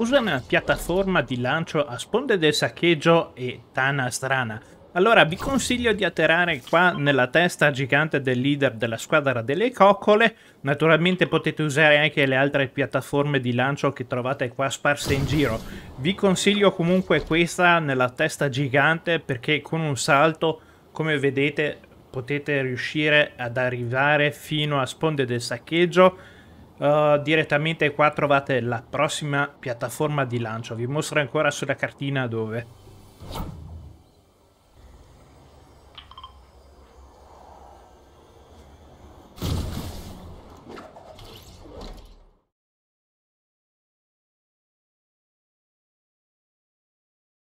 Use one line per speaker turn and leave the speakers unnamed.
usa una piattaforma di lancio a sponde del saccheggio e tana strana. Allora vi consiglio di atterrare qua nella testa gigante del leader della squadra delle coccole. Naturalmente potete usare anche le altre piattaforme di lancio che trovate qua sparse in giro. Vi consiglio comunque questa nella testa gigante perché con un salto, come vedete, potete riuscire ad arrivare fino a sponde del saccheggio eh, direttamente qua trovate la prossima piattaforma di lancio vi mostro ancora sulla cartina dove